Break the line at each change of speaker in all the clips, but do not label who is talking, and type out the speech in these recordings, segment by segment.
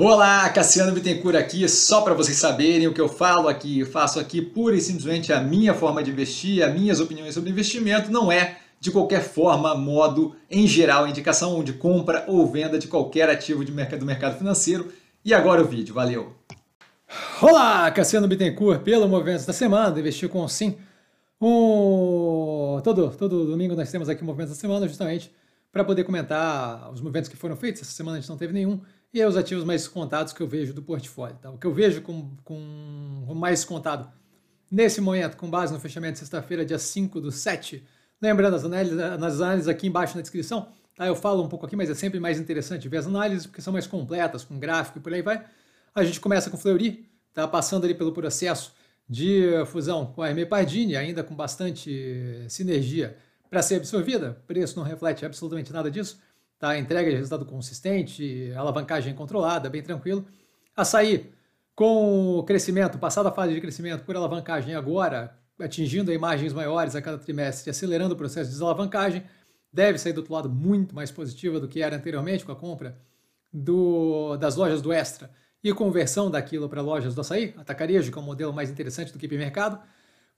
Olá, Cassiano Bittencourt aqui, só para vocês saberem o que eu falo aqui, eu faço aqui pura e simplesmente a minha forma de investir, as minhas opiniões sobre investimento, não é de qualquer forma, modo, em geral, indicação de compra ou venda de qualquer ativo de mercado, do mercado financeiro. E agora o vídeo, valeu! Olá, Cassiano Bittencourt, pelo Movimento da Semana, Investir com Sim. Um... Todo, todo domingo nós temos aqui o Movimento da Semana, justamente para poder comentar os movimentos que foram feitos, essa semana a gente não teve nenhum, e é os ativos mais descontados que eu vejo do portfólio. Tá? O que eu vejo com, com mais descontado nesse momento, com base no fechamento de sexta-feira, dia 5 do 7. Lembrando, as análises, análises aqui embaixo na descrição, tá? eu falo um pouco aqui, mas é sempre mais interessante ver as análises, porque são mais completas, com gráfico e por aí vai. A gente começa com Fleury, tá? passando ali pelo processo de fusão com a Hermé Pardini, ainda com bastante sinergia para ser absorvida. Preço não reflete absolutamente nada disso tá? entrega de resultado consistente, alavancagem controlada, bem tranquilo. Açaí, com o crescimento, passada a fase de crescimento por alavancagem agora, atingindo imagens maiores a cada trimestre, acelerando o processo de desalavancagem, deve sair do outro lado muito mais positiva do que era anteriormente com a compra do, das lojas do Extra e conversão daquilo para lojas do Açaí, atacarejo, que é um modelo mais interessante do que mercado,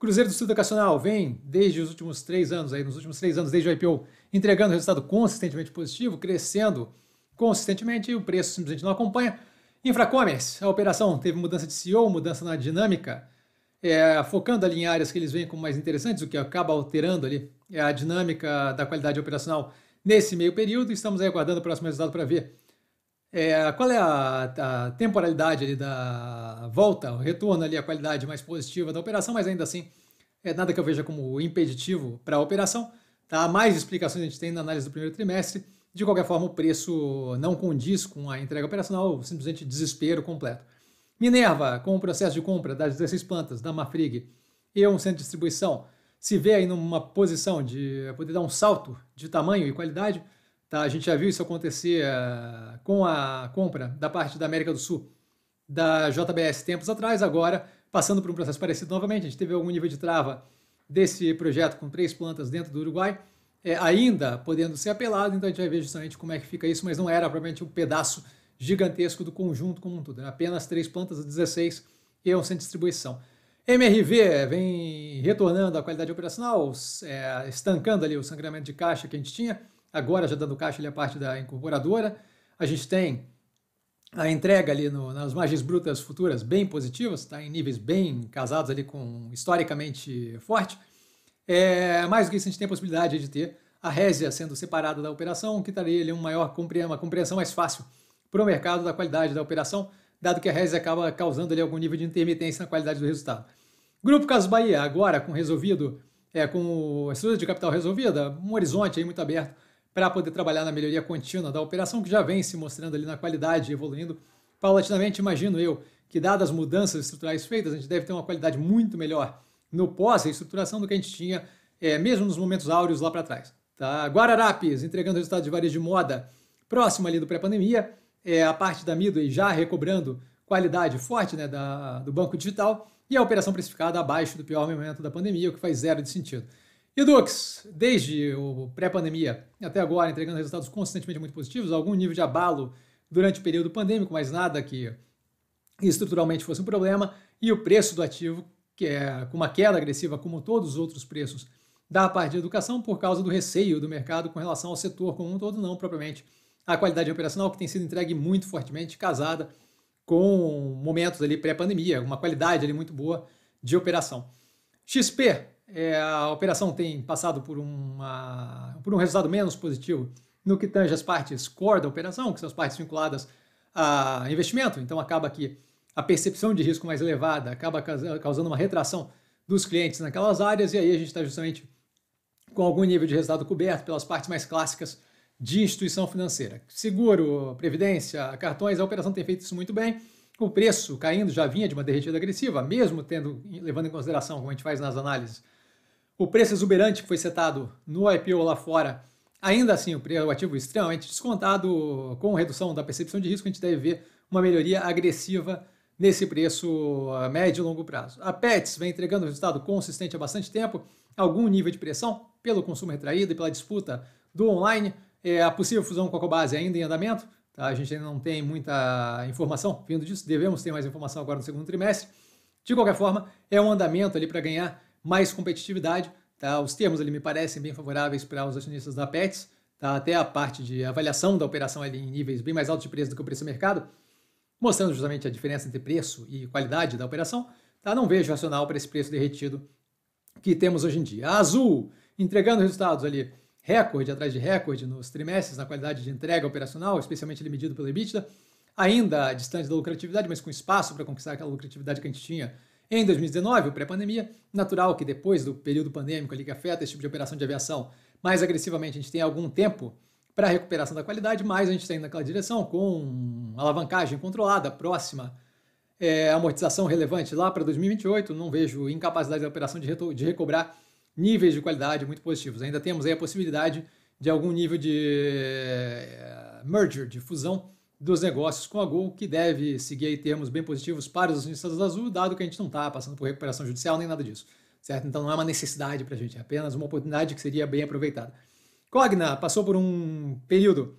Cruzeiro do Sul Educacional vem desde os últimos três anos, aí, nos últimos três anos, desde o IPO, entregando resultado consistentemente positivo, crescendo consistentemente, e o preço simplesmente não acompanha. Infracommerce, a operação teve mudança de CEO, mudança na dinâmica, é, focando ali em áreas que eles veem como mais interessantes, o que acaba alterando ali é, a dinâmica da qualidade operacional nesse meio período. Estamos aguardando o próximo resultado para ver é, qual é a, a temporalidade ali da volta, o retorno ali, a qualidade mais positiva da operação, mas ainda assim, é nada que eu veja como impeditivo para a operação. Tá? Mais explicações a gente tem na análise do primeiro trimestre. De qualquer forma, o preço não condiz com a entrega operacional, simplesmente desespero completo. Minerva, com o processo de compra das 16 plantas da Mafrig e um centro de distribuição, se vê aí numa posição de poder dar um salto de tamanho e qualidade. Tá? A gente já viu isso acontecer eh, com a compra da parte da América do Sul da JBS tempos atrás, agora passando por um processo parecido novamente. A gente teve algum nível de trava desse projeto com três plantas dentro do Uruguai, é, ainda podendo ser apelado, então a gente vai ver justamente como é que fica isso, mas não era provavelmente um pedaço gigantesco do conjunto como um todo, apenas três plantas, 16 iam sem distribuição. MRV eh, vem retornando à qualidade operacional, é, estancando ali o sangramento de caixa que a gente tinha, agora já dando caixa, ali a parte da incorporadora. A gente tem a entrega ali no, nas margens brutas futuras bem positivas, está em níveis bem casados ali com historicamente forte. É, mais do que isso, a gente tem a possibilidade de ter a Résia sendo separada da operação, que daria ali um maior uma compreensão mais fácil para o mercado da qualidade da operação, dado que a Résia acaba causando ali algum nível de intermitência na qualidade do resultado. Grupo Caso Bahia, agora com resolvido, é, com a estrutura de capital resolvida, um horizonte aí muito aberto para poder trabalhar na melhoria contínua da operação que já vem se mostrando ali na qualidade, evoluindo paulatinamente, imagino eu, que dadas as mudanças estruturais feitas, a gente deve ter uma qualidade muito melhor no pós-reestruturação do que a gente tinha, é, mesmo nos momentos áureos lá para trás. Tá? Guararapes, entregando resultados de varejo de moda próximo ali do pré-pandemia, é, a parte da Midway já recobrando qualidade forte né, da, do banco digital e a operação precificada abaixo do pior momento da pandemia, o que faz zero de sentido. Edux, desde o pré-pandemia até agora, entregando resultados constantemente muito positivos, algum nível de abalo durante o período pandêmico, mas nada que estruturalmente fosse um problema, e o preço do ativo, que é com uma queda agressiva como todos os outros preços da parte de educação, por causa do receio do mercado com relação ao setor como um todo, não propriamente a qualidade operacional, que tem sido entregue muito fortemente, casada com momentos ali pré-pandemia, uma qualidade ali muito boa de operação. XP, é, a operação tem passado por, uma, por um resultado menos positivo no que tange as partes core da operação, que são as partes vinculadas a investimento, então acaba que a percepção de risco mais elevada acaba causando uma retração dos clientes naquelas áreas, e aí a gente está justamente com algum nível de resultado coberto pelas partes mais clássicas de instituição financeira. Seguro, previdência, cartões, a operação tem feito isso muito bem. O preço caindo já vinha de uma derretida agressiva, mesmo tendo levando em consideração, como a gente faz nas análises, o preço exuberante que foi setado no IPO lá fora, ainda assim, o ativo extremamente descontado, com redução da percepção de risco, a gente deve ver uma melhoria agressiva nesse preço a ah, médio e longo prazo. A Pets vem entregando resultado consistente há bastante tempo, algum nível de pressão pelo consumo retraído e pela disputa do online, é, a possível fusão com a Cobase ainda em andamento, tá? a gente ainda não tem muita informação vindo disso, devemos ter mais informação agora no segundo trimestre. De qualquer forma, é um andamento ali para ganhar mais competitividade. Tá? Os termos ali me parecem bem favoráveis para os acionistas da Pets, tá? até a parte de avaliação da operação ali em níveis bem mais altos de preço do que o preço do mercado, mostrando justamente a diferença entre preço e qualidade da operação. Tá? Não vejo racional para esse preço derretido que temos hoje em dia. A Azul entregando resultados ali recorde atrás de recorde nos trimestres na qualidade de entrega operacional, especialmente medido pelo EBITDA, ainda distante da lucratividade, mas com espaço para conquistar aquela lucratividade que a gente tinha em 2019, o pré-pandemia, natural que depois do período pandêmico ali que afeta esse tipo de operação de aviação mais agressivamente, a gente tem algum tempo para a recuperação da qualidade, mas a gente está indo naquela direção com alavancagem controlada, próxima, é, amortização relevante lá para 2028. Não vejo incapacidade da operação de, de recobrar níveis de qualidade muito positivos. Ainda temos aí a possibilidade de algum nível de é, merger, de fusão, dos negócios com a Gol, que deve seguir termos bem positivos para os acionistas da Azul, dado que a gente não está passando por recuperação judicial nem nada disso. Certo? Então não é uma necessidade para a gente, é apenas uma oportunidade que seria bem aproveitada. Cogna passou por um período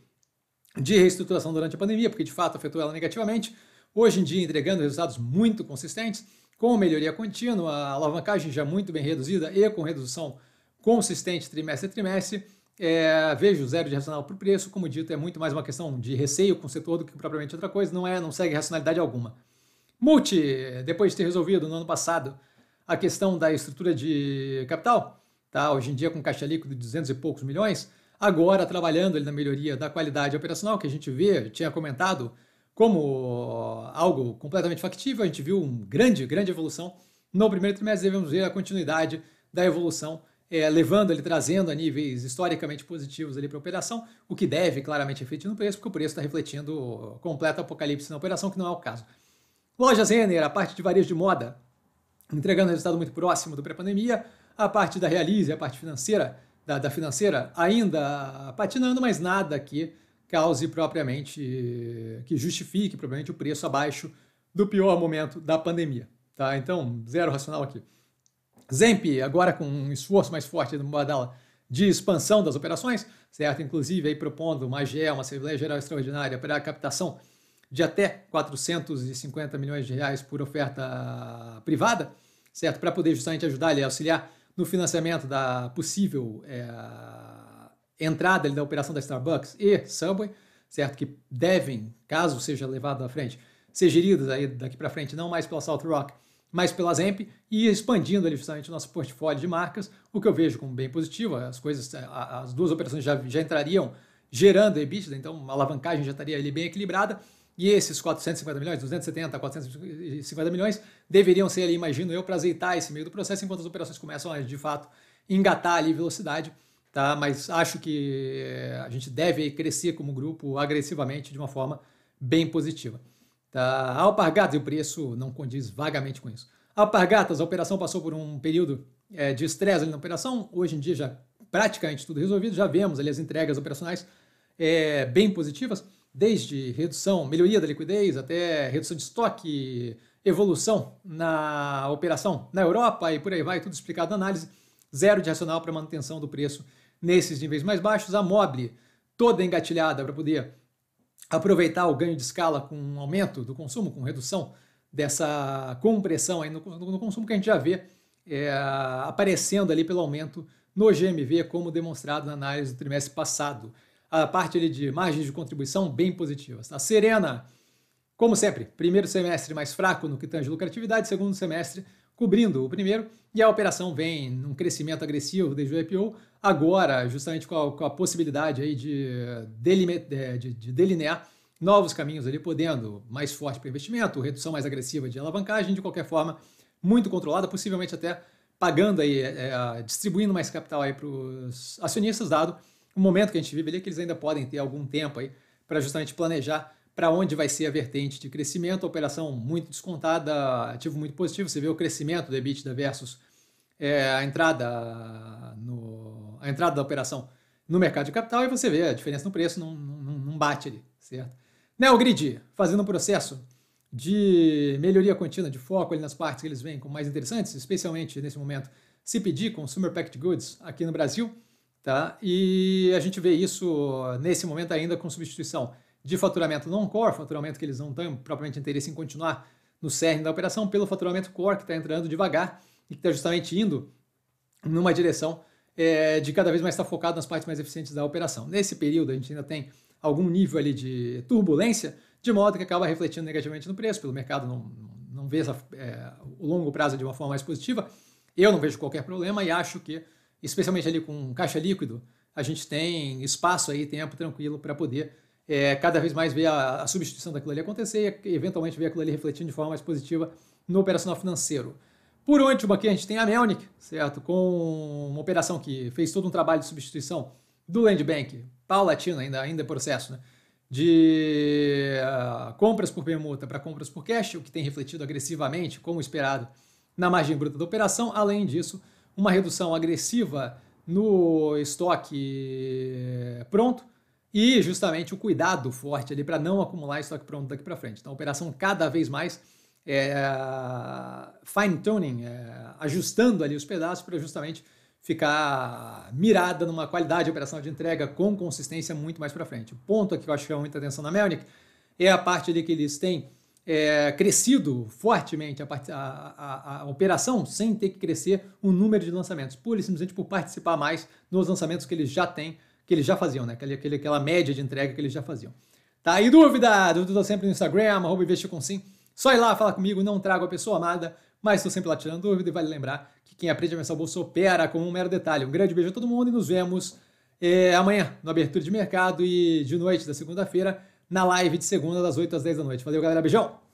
de reestruturação durante a pandemia, porque de fato afetou ela negativamente, hoje em dia entregando resultados muito consistentes, com melhoria contínua, alavancagem já muito bem reduzida e com redução consistente trimestre a trimestre é, vejo zero de racional por preço, como dito, é muito mais uma questão de receio com o setor do que propriamente outra coisa, não é, não segue racionalidade alguma. Multi, depois de ter resolvido no ano passado a questão da estrutura de capital, tá? hoje em dia com caixa líquido de 200 e poucos milhões, agora trabalhando na melhoria da qualidade operacional, que a gente vê, tinha comentado como algo completamente factível, a gente viu uma grande, grande evolução no primeiro trimestre, devemos ver a continuidade da evolução é, levando ele, trazendo a níveis historicamente positivos ali para a operação, o que deve claramente refletir no preço, porque o preço está refletindo uh, completo apocalipse na operação, que não é o caso. Lojas Renner, a parte de varejo de moda, entregando um resultado muito próximo do pré-pandemia, a parte da Realize, a parte financeira, da, da financeira, ainda uh, patinando, mas nada que cause propriamente, uh, que justifique propriamente o preço abaixo do pior momento da pandemia. Tá? Então, zero racional aqui. Zemp, agora com um esforço mais forte do Mubadala de expansão das operações, certo? Inclusive aí propondo uma GE, uma Assembleia Geral Extraordinária para a captação de até 450 milhões de reais por oferta privada, certo? Para poder justamente ajudar e auxiliar no financiamento da possível é, entrada ali, da operação da Starbucks e Subway, certo? Que devem, caso seja levado à frente, ser geridas aí daqui para frente não mais pela South Rock, mais pela Zemp e expandindo ali finalmente o nosso portfólio de marcas, o que eu vejo como bem positivo. As coisas, as duas operações já, já entrariam gerando EBITDA, então a alavancagem já estaria ali bem equilibrada. E esses 450 milhões, 270, 450 milhões, deveriam ser ali, imagino eu, para azeitar esse meio do processo, enquanto as operações começam a, de fato, engatar ali velocidade, tá? Mas acho que eh, a gente deve crescer como grupo agressivamente de uma forma bem positiva. Tá? Alpargatas, e o preço não condiz vagamente com isso. Alpargatas, a operação passou por um período é, de estresse na operação, hoje em dia já praticamente tudo resolvido, já vemos ali as entregas operacionais é, bem positivas, desde redução, melhoria da liquidez até redução de estoque, evolução na operação na Europa e por aí vai, tudo explicado na análise, zero de racional para manutenção do preço nesses níveis mais baixos, a Mobile toda engatilhada para poder aproveitar o ganho de escala com um aumento do consumo, com redução dessa compressão aí no, no consumo que a gente já vê é, aparecendo ali pelo aumento no GMV, como demonstrado na análise do trimestre passado. A parte ali de margens de contribuição bem positivas. a tá? Serena, como sempre, primeiro semestre mais fraco no que tange lucratividade, segundo semestre cobrindo o primeiro, e a operação vem num crescimento agressivo desde o IPO, agora justamente com a, com a possibilidade aí de, delime, de, de delinear novos caminhos ali, podendo mais forte para investimento, redução mais agressiva de alavancagem, de qualquer forma, muito controlada, possivelmente até pagando aí, é, é distribuindo mais capital aí para os acionistas, dado o momento que a gente vive ali, que eles ainda podem ter algum tempo aí para justamente planejar para onde vai ser a vertente de crescimento, operação muito descontada, ativo muito positivo, você vê o crescimento do EBITDA versus é, a, entrada no, a entrada da operação no mercado de capital e você vê a diferença no preço não, não, bate ali, certo? Neogrid, fazendo um processo de melhoria contínua, de foco ali nas partes que eles veem como mais interessantes, especialmente nesse momento, se pedir Consumer Packed Goods, aqui no Brasil, tá? E a gente vê isso nesse momento ainda com substituição de faturamento não core, faturamento que eles não têm propriamente interesse em continuar no cerne da operação, pelo faturamento core que está entrando devagar e que está justamente indo numa direção é, de cada vez mais estar tá focado nas partes mais eficientes da operação. Nesse período, a gente ainda tem algum nível ali de turbulência, de modo que acaba refletindo negativamente no preço, pelo mercado não, não vê essa, é, o longo prazo de uma forma mais positiva. Eu não vejo qualquer problema e acho que, especialmente ali com caixa líquido, a gente tem espaço aí, tempo tranquilo para poder é, cada vez mais ver a, a, substituição daquilo ali acontecer e eventualmente ver aquilo ali refletindo de forma mais positiva no operacional financeiro. Por último, aqui a gente tem a Melnick, certo? Com uma operação que fez todo um trabalho de substituição do Land Bank, paulatino ainda, ainda é processo, né? De ah, compras por permuta para compras por cash, o que tem refletido agressivamente, como esperado, na margem bruta da operação. Além disso, uma redução agressiva no estoque eh, pronto, e justamente o cuidado forte ali para não acumular estoque pronto daqui para frente. Então, a operação cada vez mais é, fine tuning, é, ajustando ali os pedaços para justamente ficar mirada numa qualidade de operação de entrega com consistência muito mais para frente. O ponto aqui que eu acho que chama muita atenção na Melnick é a parte ali que eles têm é, crescido fortemente a, a, a, a, operação sem ter que crescer o número de lançamentos, pura e simplesmente por participar mais nos lançamentos que eles já têm que eles já faziam, né? Aquele, aquele, aquela média de entrega que eles já faziam. Tá aí dúvida? Dúvida tô sempre no Instagram, arroba investicomsim. Só ir lá falar comigo, não trago a pessoa amada, mas estou sempre lá tirando dúvida e vale lembrar que quem aprende a mensal bolsa opera com um mero detalhe. Um grande beijo a todo mundo e nos vemos eh, amanhã na abertura de mercado e de noite da segunda-feira na live de segunda das 8 às 10 da noite. Valeu, galera. Beijão!